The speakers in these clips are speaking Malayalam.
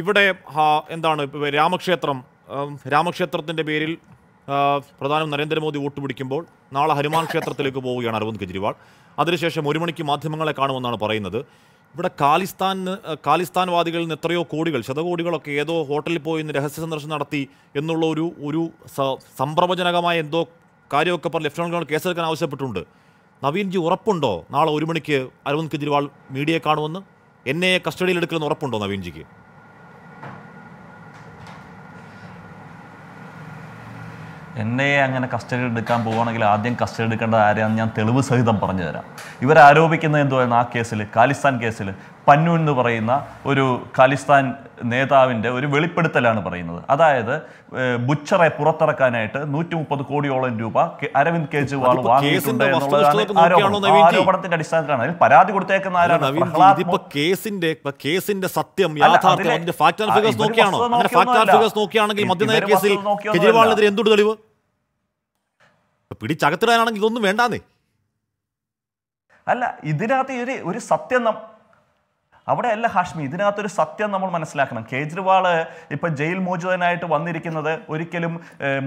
ഇവിടെ എന്താണ് രാമക്ഷേത്രം രാമക്ഷേത്രത്തിൻ്റെ പേരിൽ പ്രധാനം നരേന്ദ്രമോദി വോട്ട് പിടിക്കുമ്പോൾ നാളെ ഹനുമാൻ ക്ഷേത്രത്തിലേക്ക് പോവുകയാണ് അരവിന്ദ് കെജ്രിവാൾ അതിനുശേഷം ഒരു മണിക്ക് മാധ്യമങ്ങളെ കാണുമെന്നാണ് പറയുന്നത് ഇവിടെ കാലിസ്ഥാൻ ഖാലിസ്ഥാൻവാദികളിൽ നിന്ന് എത്രയോ കോടികൾ ശതകോടികളൊക്കെ ഏതോ ഹോട്ടലിൽ പോയി രഹസ്യ സന്ദർശനം നടത്തി എന്നുള്ള ഒരു ഒരു സംപ്രവചനകമായ എന്തോ കാര്യമൊക്കെ പറഞ്ഞ് ലെഫ്റ്റനന്റ് ഗവർണർ കേസെടുക്കാൻ ആവശ്യപ്പെട്ടിട്ടുണ്ട് നവീൻജി ഉറപ്പുണ്ടോ നാളെ ഒരു മണിക്ക് അരവിന്ദ് കെജ്രിവാൾ മീഡിയയെ കാണുമെന്ന് എന്നെ കസ്റ്റഡിയിലെടുക്കലെന്ന് ഉറപ്പുണ്ടോ നവീൻജിക്ക് എന്നെ അങ്ങനെ കസ്റ്റഡി എടുക്കാൻ പോവുകയാണെങ്കിൽ ആദ്യം കസ്റ്റഡി എടുക്കേണ്ടത് ആരെയാണെന്ന് ഞാൻ തെളിവ് സഹിതം പറഞ്ഞു തരാം ഇവരാരോപിക്കുന്നത് എന്തുവായിരുന്നു ആ കേസിൽ ഖാലിസ്ഥാൻ കേസിൽ പന്നു എന്ന് പറയുന്ന ഒരു ഖാലിസ്ഥാൻ നേതാവിൻ്റെ ഒരു വെളിപ്പെടുത്തലാണ് പറയുന്നത് അതായത് ബുച്ചറെ പുറത്തിറക്കാനായിട്ട് നൂറ്റി മുപ്പത് കോടിയോളം രൂപ അരവിന്ദ് കെജ്രിവാൾ വാങ്ങിയിട്ടുണ്ട് എന്നുള്ളതാണ് ആരോപണത്തിന്റെ അടിസ്ഥാനത്തിലാണ് അതിൽ പരാതി കൊടുത്തേക്കുന്ന ആരാണ് കേസിന്റെ കേസിന്റെ സത്യം നോക്കിയാണോ നോക്കിയാണെങ്കിൽ മദ്യനയ കേസിൽ കെജ്രിവാളിനെതിരെ എന്തൊരു തെളിവ് പിടിച്ചകത്തിടാനാണെങ്കിൽ ഇതൊന്നും വേണ്ടാന്നേ അല്ല ഇതിനകത്ത് ഒരു ഒരു സത്യം അവിടെയല്ല ഹാഷ്മി ഇതിനകത്തൊരു സത്യം നമ്മൾ മനസ്സിലാക്കണം കേജ്രിവാൾ ഇപ്പം ജയിൽ മോചിതനായിട്ട് വന്നിരിക്കുന്നത് ഒരിക്കലും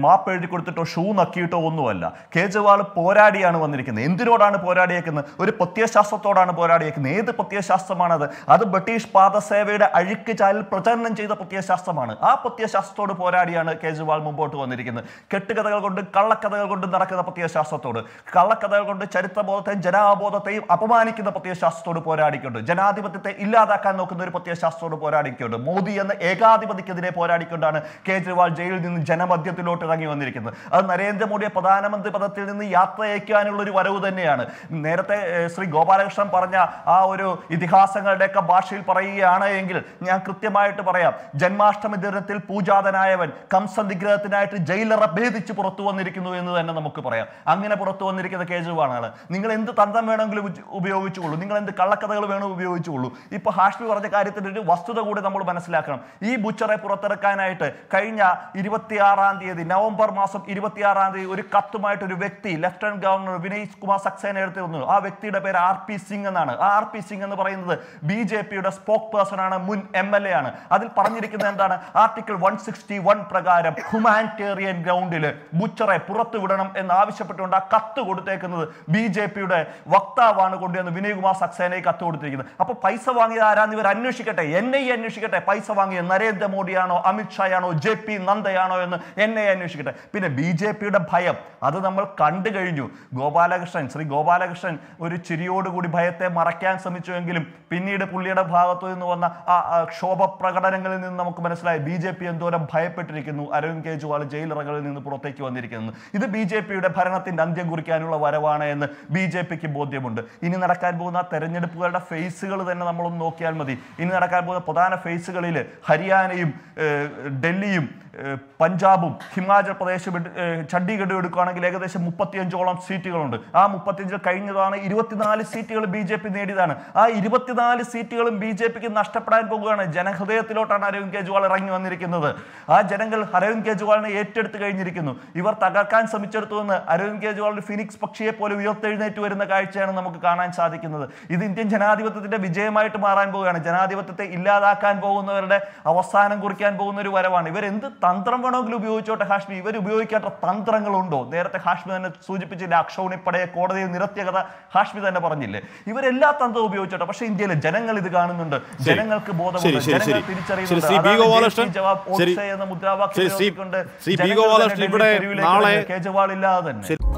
മാപ്പ് എഴുതി കൊടുത്തിട്ടോ ഷൂ നക്കിയിട്ടോ ഒന്നുമല്ല കേജ്രിവാൾ പോരാടിയാണ് വന്നിരിക്കുന്നത് എന്തിനോടാണ് പോരാടിയേക്കുന്നത് ഒരു പ്രത്യയശാസ്ത്രത്തോടാണ് പോരാടിയേക്കുന്നത് ഏത് പ്രത്യയശാസ്ത്രമാണത് അത് ബ്രിട്ടീഷ് പാദസേവയുടെ അഴുക്ക് ചാലിൽ പ്രചരണം ചെയ്ത പ്രത്യയശാസ്ത്രമാണ് ആ പ്രത്യയശാസ്ത്രത്തോട് പോരാടിയാണ് കേജ്രിവാൾ മുമ്പോട്ട് വന്നിരിക്കുന്നത് കെട്ടുകഥകൾ കൊണ്ട് കള്ളക്കഥകൾ കൊണ്ട് നടക്കുന്ന പ്രത്യയശാസ്ത്രത്തോട് കള്ളക്കഥകൾ കൊണ്ട് ചരിത്രബോധത്തെയും ജനാബോധത്തെയും അപമാനിക്കുന്ന പ്രത്യയശാസ്ത്രത്തോട് പോരാടിക്കൊണ്ട് ജനാധിപത്യത്തെ ഇല്ലാതാക്കാൻ നോക്കുന്ന ഒരു പ്രത്യയശാസ്ത്രത്തോട് പോരാടിക്കൊണ്ട് മോദി എന്ന ഏകാധിപതിക്കെതിരെ പോരാടിക്കൊണ്ടാണ് കേജ്രിവാൾ ജയിലിൽ നിന്ന് ജനമധ്യത്തിലോട്ട് ഇറങ്ങി വന്നിരിക്കുന്നത് അത് നരേന്ദ്രമോദിയെ പ്രധാനമന്ത്രി പദത്തിൽ നിന്ന് യാത്രയക്കാനുള്ള ഒരു വരവ് തന്നെയാണ് നേരത്തെ ശ്രീ ഗോപാലകൃഷ്ണൻ പറഞ്ഞ ആ ഒരു ഇതിഹാസങ്ങളുടെയൊക്കെ ഭാഷയിൽ പറയുകയാണ് എങ്കിൽ ഞാൻ കൃത്യമായിട്ട് പറയാം ജന്മാഷ്ടമി ദിനത്തിൽ പൂജാതനായവൻ കംസ നിഗ്രഹത്തിനായിട്ട് ജയിലറ ഭേദിച്ച് പുറത്തു വന്നിരിക്കുന്നു എന്ന് തന്നെ നമുക്ക് പറയാം അങ്ങനെ പുറത്തു വന്നിരിക്കുന്ന കേജ്രിവാളാണ് നിങ്ങൾ എന്ത് തന്ത്രം വേണമെങ്കിലും ഉപയോഗിച്ചുകൊള്ളൂ നിങ്ങൾ എന്ത് കള്ളക്കഥകൾ വേണം ഉപയോഗിച്ചുകൊള്ളൂ ഇപ്പോൾ ഹാഷ്മി പറഞ്ഞ കാര്യത്തിൻ്റെ ഒരു വസ്തുത കൂടി നമ്മൾ മനസ്സിലാക്കണം ഈ ബുച്ചറെ പുറത്തിറക്കാനായിട്ട് കഴിഞ്ഞ ഇരുപത്തിയാറാം തീയതി നവംബർ മാസം ഇരുപത്തിയാറാം തീയതി ഒരു കത്തുമായിട്ട് ഒരു വ്യക്തി ലഫ്റ്റനന്റ് ഗവർണർ വിനയ് കുമാർ സക്സേന എടുത്തു വന്നു ആ വ്യക്തിയുടെ പേര് ആർ പി സിംഗ് എന്നാണ് ആ ആർ പി സിംഗ് എന്ന് പറയുന്നത് ബി ജെ പിയുടെ സ്പോക്ക് പേഴ്സൺ ആണ് മുൻ എം എൽ എ ആണ് അതിൽ പറഞ്ഞിരിക്കുന്നത് എന്താണ് ആർട്ടിക്കിൾ വൺ സിക്സ്റ്റി വൺ പ്രകാരം ഹ്യൂമാനിറ്റേറിയൻ ഗ്രൗണ്ടിൽ ബുച്ചറെ പുറത്തുവിടണം എന്ന് ആവശ്യപ്പെട്ടുകൊണ്ട് ആ കത്ത് കൊടുത്തേക്കുന്നത് ബി ജെ പിയുടെ വക്താവാണ് കൊണ്ടുവന്ന് കുമാർ സക്സേനയെ കത്ത് കൊടുത്തിരിക്കുന്നത് അപ്പോൾ പൈസ വാങ്ങിയത് ആരാന്ന് ഇവർ അന്വേഷിക്കട്ടെ എന്നെ അന്വേഷിക്കട്ടെ പൈസ വാങ്ങിയത് നരേന്ദ്രമോദിയാണോ അമിത്ഷായാണോ ജെ പി നന്ദയാണോ എന്ന് എന്നെ അന്വേഷിക്കട്ടെ പിന്നെ ബി ജെ പിയുടെ ഭയം അത് നമ്മൾ കണ്ടു കഴിഞ്ഞു ഗോപാലകൃഷ്ണൻ ശ്രീ ഗോപാലകൃഷ്ണൻ ഒരു ചിരിയോടുകൂടി ഭയത്തെ മറയ്ക്കാൻ ശ്രമിച്ചുവെങ്കിലും പിന്നീട് പുള്ളിയുടെ ഭാഗത്തു നിന്ന് വന്ന ആ ക്ഷോഭ പ്രകടനങ്ങളിൽ നിന്ന് നമുക്ക് മനസ്സിലായി ബി ജെ പി എന്തോരം ഭയപ്പെട്ടിരിക്കുന്നു അരവിന്ദ് കെജ്രിവാൾ ജയിലിറകളിൽ നിന്ന് പുറത്തേക്ക് വന്നിരിക്കുന്നത് ഇത് ബി ജെ പിയുടെ ഭരണത്തിന്റെ അന്ത്യം കുറിക്കാനുള്ള വരവാണ് എന്ന് ബി ജെ പിക്ക് ബോധ്യമുണ്ട് ഇനി നടക്കാൻ പോകുന്ന തെരഞ്ഞെടുപ്പുകളുടെ ഫേസുകൾ തന്നെ നമ്മളൊന്ന് നോക്കിയാൽ മതി ഇനി നടക്കാൻ പോകുന്ന പ്രധാന ഫേസുകളിൽ ഹരിയാനയും ഡൽഹിയും പഞ്ചാബും ഹിമാചൽ പ്രദേശും ചണ്ഡീഗഡും എടുക്കുകയാണെങ്കിൽ ഏകദേശം മുപ്പത്തിയഞ്ചോളം സീറ്റുകളുണ്ട് ആ മുപ്പത്തിയഞ്ചിൽ കഴിഞ്ഞതാണ് ഇരുപത്തിനാല് സീറ്റുകൾ ബി ജെ പി നേടിയതാണ് ആ ഇരുപത്തിനാല് സീറ്റുകളും ബി ജെ പിക്ക് നഷ്ടപ്പെടാൻ പോകുകയാണ് ജനഹൃദയത്തിലോട്ടാണ് അരവിന്ദ് കെജ്രിവാൾ ഇറങ്ങി വന്നിരിക്കുന്നത് ആ ജനങ്ങൾ അരവിന്ദ് കെജ്രിവാളിനെ ഏറ്റെടുത്ത് കഴിഞ്ഞിരിക്കുന്നു ഇവർ തകർക്കാൻ ശ്രമിച്ചെടുത്തുനിന്ന് അരവിന്ദ് കെജ്രിവാളിന്റെ ഫിനിക്സ് പക്ഷിയെ പോലെ ഉയർത്തെഴുന്നേറ്റ് വരുന്ന കാഴ്ചയാണ് നമുക്ക് കാണാൻ സാധിക്കുന്നത് ഇത് ഇന്ത്യൻ ജനാധിപത്യത്തിന്റെ വിജയമായിട്ട് മാറാൻ പോവുകയാണ് ജനാധിപത്യത്തെ ഇല്ലാതാക്കാൻ പോകുന്നവരുടെ അവസാനം കുറിക്കാൻ പോകുന്ന ഒരു വരവാണ് ഇവരെന്ത് തന്ത്രം വേണമെങ്കിൽ ഉപയോഗിച്ചോട്ടെ ഹാഷ്മി ഇവർ ഉപയോഗിക്കാത്ത തന്ത്രങ്ങളുണ്ടോ നേരത്തെ ഹാഷ്മി തന്നെ സൂചിപ്പിച്ചില്ല അക്ഷൗണിപ്പടയെ കോടതിയിൽ നിരത്തിയ കഥ ഹാഷ്മി തന്നെ പറഞ്ഞില്ലേ ഇവരെല്ലാ തന്ത്രവും ഉപയോഗിച്ചോട്ടെ പക്ഷെ ഇന്ത്യയിലെ ജനങ്ങൾ ഇത് കാണുന്നുണ്ട് ജനങ്ങൾക്ക് ബോധമുണ്ട് ജനങ്ങൾ തിരിച്ചറിയുന്നുണ്ട് മുദ്രാവാക്യം ഇവിടെ കേജവാൾ ഇല്ലാതെ തന്നെ